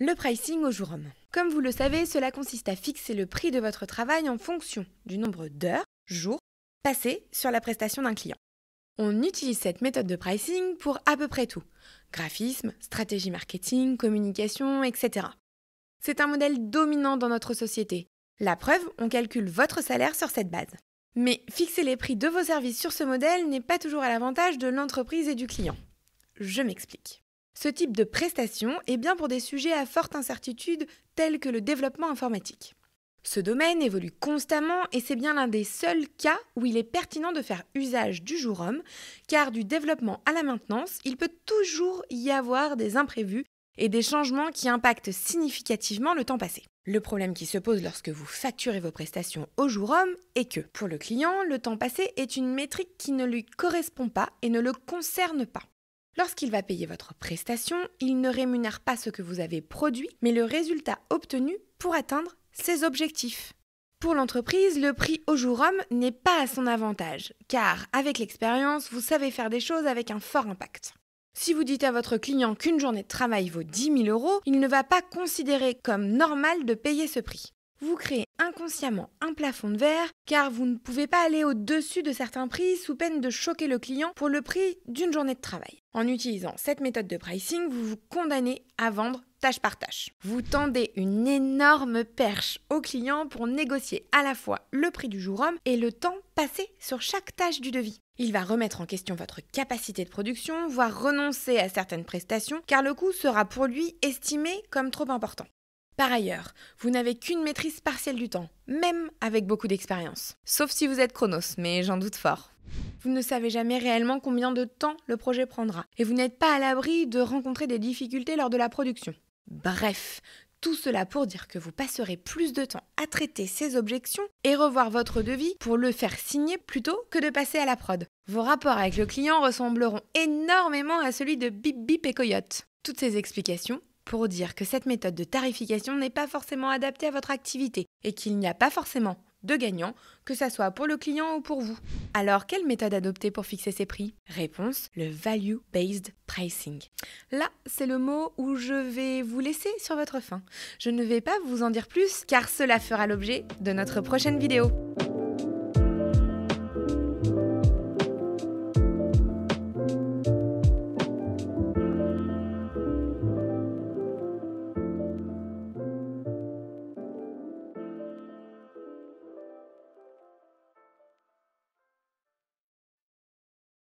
Le pricing au jour homme. Comme vous le savez, cela consiste à fixer le prix de votre travail en fonction du nombre d'heures, jours, passés sur la prestation d'un client. On utilise cette méthode de pricing pour à peu près tout. Graphisme, stratégie marketing, communication, etc. C'est un modèle dominant dans notre société. La preuve, on calcule votre salaire sur cette base. Mais fixer les prix de vos services sur ce modèle n'est pas toujours à l'avantage de l'entreprise et du client. Je m'explique. Ce type de prestation est bien pour des sujets à forte incertitude tels que le développement informatique. Ce domaine évolue constamment et c'est bien l'un des seuls cas où il est pertinent de faire usage du jour homme, car du développement à la maintenance, il peut toujours y avoir des imprévus et des changements qui impactent significativement le temps passé. Le problème qui se pose lorsque vous facturez vos prestations au jour homme est que, pour le client, le temps passé est une métrique qui ne lui correspond pas et ne le concerne pas. Lorsqu'il va payer votre prestation, il ne rémunère pas ce que vous avez produit, mais le résultat obtenu pour atteindre ses objectifs. Pour l'entreprise, le prix au jour homme n'est pas à son avantage, car avec l'expérience, vous savez faire des choses avec un fort impact. Si vous dites à votre client qu'une journée de travail vaut 10 000 euros, il ne va pas considérer comme normal de payer ce prix. Vous créez inconsciemment un plafond de verre, car vous ne pouvez pas aller au-dessus de certains prix sous peine de choquer le client pour le prix d'une journée de travail. En utilisant cette méthode de pricing, vous vous condamnez à vendre tâche par tâche. Vous tendez une énorme perche au client pour négocier à la fois le prix du jour homme et le temps passé sur chaque tâche du devis. Il va remettre en question votre capacité de production, voire renoncer à certaines prestations, car le coût sera pour lui estimé comme trop important. Par ailleurs, vous n'avez qu'une maîtrise partielle du temps, même avec beaucoup d'expérience. Sauf si vous êtes chronos, mais j'en doute fort. Vous ne savez jamais réellement combien de temps le projet prendra. Et vous n'êtes pas à l'abri de rencontrer des difficultés lors de la production. Bref, tout cela pour dire que vous passerez plus de temps à traiter ces objections et revoir votre devis pour le faire signer plutôt que de passer à la prod. Vos rapports avec le client ressembleront énormément à celui de Bip Bip et Coyote. Toutes ces explications pour dire que cette méthode de tarification n'est pas forcément adaptée à votre activité et qu'il n'y a pas forcément de gagnants, que ce soit pour le client ou pour vous. Alors, quelle méthode adopter pour fixer ces prix Réponse, le value-based pricing. Là, c'est le mot où je vais vous laisser sur votre faim. Je ne vais pas vous en dire plus car cela fera l'objet de notre prochaine vidéo.